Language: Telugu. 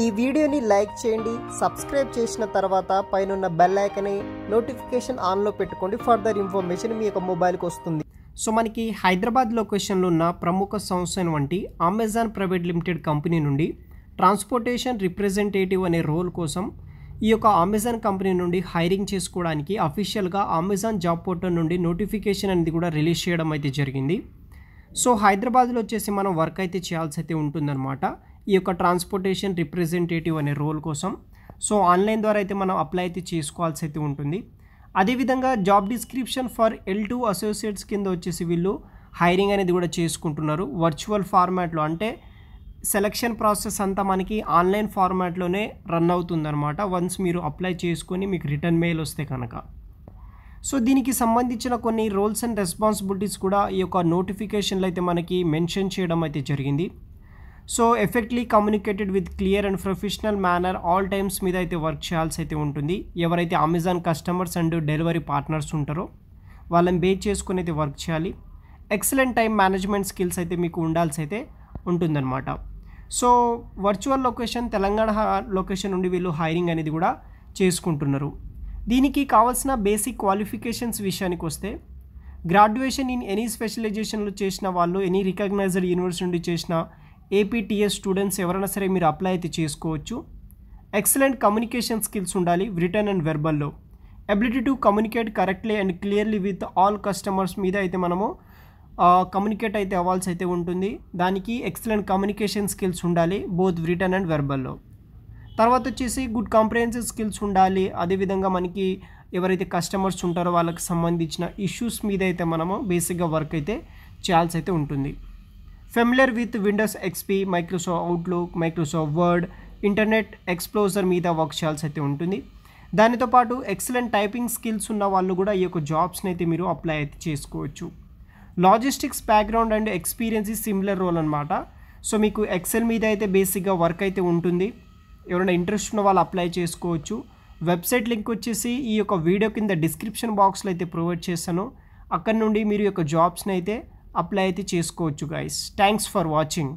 ఈ వీడియోని లైక్ చేయండి సబ్స్క్రైబ్ చేసిన తర్వాత పైన బెల్ ఐకనే నోటిఫికేషన్ ఆన్లో పెట్టుకోండి ఫర్దర్ ఇన్ఫర్మేషన్ మీ యొక్క మొబైల్కి వస్తుంది సో మనకి హైదరాబాద్ లొకేషన్లో ఉన్న ప్రముఖ సంస్థ వంటి అమెజాన్ ప్రైవేట్ లిమిటెడ్ కంపెనీ నుండి ట్రాన్స్పోర్టేషన్ రిప్రజెంటేటివ్ అనే రోల్ కోసం ఈ యొక్క అమెజాన్ కంపెనీ నుండి హైరింగ్ చేసుకోవడానికి అఫీషియల్గా అమెజాన్ జాబ్ పోర్టల్ నుండి నోటిఫికేషన్ అనేది కూడా రిలీజ్ చేయడం అయితే జరిగింది సో హైదరాబాద్లో వచ్చేసి మనం వర్క్ అయితే చేయాల్సి అయితే ఉంటుందన్నమాట ఈ యొక్క ట్రాన్స్పోర్టేషన్ రిప్రజెంటేటివ్ అనే రోల్ కోసం సో ఆన్లైన్ ద్వారా అయితే మనం అప్లై అయితే చేసుకోవాల్సి అయితే ఉంటుంది అదేవిధంగా job description for L two associates కింద వచ్చేసి వీళ్ళు హైరింగ్ అనేది కూడా చేసుకుంటున్నారు వర్చువల్ ఫార్మాట్లో అంటే సెలక్షన్ ప్రాసెస్ అంతా మనకి ఆన్లైన్ ఫార్మాట్లోనే రన్ అవుతుందన్నమాట వన్స్ మీరు అప్లై చేసుకొని మీకు రిటర్న్ మెయిల్ వస్తే కనుక సో దీనికి సంబంధించిన కొన్ని రోల్స్ అండ్ రెస్పాన్సిబిలిటీస్ కూడా ఈ యొక్క నోటిఫికేషన్లు అయితే మనకి మెన్షన్ చేయడం అయితే జరిగింది so effectively communicated with clear and professional manner all times మీద అయితే వర్క్ చేయాల్సి అయితే ఉంటుంది ఎవరైతే Amazon customers and delivery partners ఉంటారో వాళ్ళని బేస్ చేసుకుని అయితే వర్క్ చేయాలి ఎక్సలెంట్ టైం మేనేజ్మెంట్ స్కిల్స్ అయితే మీకు ఉండాల్సి అయితే ఉంటుందన్నమాట so virtual location Telangana location నుండి వీళ్ళు హైరింగ్ అనేది కూడా చేసుకుంటున్నారు దీనికి కావాల్సిన బేసిక్ క్వాలిఫికేషన్స్ విషయానికి వస్తే గ్రాడ్యుయేషన్ ఇన్ ఎనీ స్పెషలైజేషన్లో చేసిన వాళ్ళు ఎనీ రికగ్నైజ్డ్ యూనివర్సిటీ నుండి చేసిన ఏపీటీఎస్ స్టూడెంట్స్ ఎవరైనా సరే మీరు అప్లై అయితే చేసుకోవచ్చు ఎక్సలెంట్ కమ్యూనికేషన్ స్కిల్స్ ఉండాలి రిటర్న్ అండ్ వెర్బల్లో ability to communicate correctly and clearly with all customers మీద అయితే మనము కమ్యూనికేట్ అయితే అవ్వాల్సి అయితే ఉంటుంది దానికి ఎక్సలెంట్ కమ్యూనికేషన్ స్కిల్స్ ఉండాలి బోత్ రిటర్న్ అండ్ వెర్బల్లో తర్వాత వచ్చేసి గుడ్ కాంప్రిహెన్సివ్ స్కిల్స్ ఉండాలి అదేవిధంగా మనకి ఎవరైతే కస్టమర్స్ ఉంటారో వాళ్ళకి సంబంధించిన ఇష్యూస్ మీద అయితే మనము బేసిక్గా వర్క్ అయితే చేయాల్సి అయితే ఉంటుంది familiar with Windows XP Microsoft Outlook Microsoft Word internet explorer మీద వర్క్ చేయాల్సి అయితే ఉంటుంది దానితో పాటు ఎక్సలెంట్ టైపింగ్ స్కిల్స్ ఉన్న వాళ్ళు కూడా ఈ యొక్క జాబ్స్ని అయితే మీరు అప్లై అయితే చేసుకోవచ్చు లాజిస్టిక్స్ బ్యాక్గ్రౌండ్ అండ్ ఎక్స్పీరియన్స్ ఈ సిమిలర్ రోల్ అనమాట సో మీకు ఎక్సెల్ మీద అయితే బేసిక్గా వర్క్ అయితే ఉంటుంది ఎవరైనా ఇంట్రెస్ట్ ఉన్న వాళ్ళు అప్లై చేసుకోవచ్చు వెబ్సైట్ లింక్ వచ్చేసి ఈ యొక్క వీడియో కింద డిస్క్రిప్షన్ బాక్స్లో అయితే ప్రొవైడ్ చేశాను అక్కడ నుండి మీరు యొక్క జాబ్స్ని అయితే అప్లై అయితే చేసుకోవచ్చు గాయస్ థ్యాంక్స్ ఫర్ వాచింగ్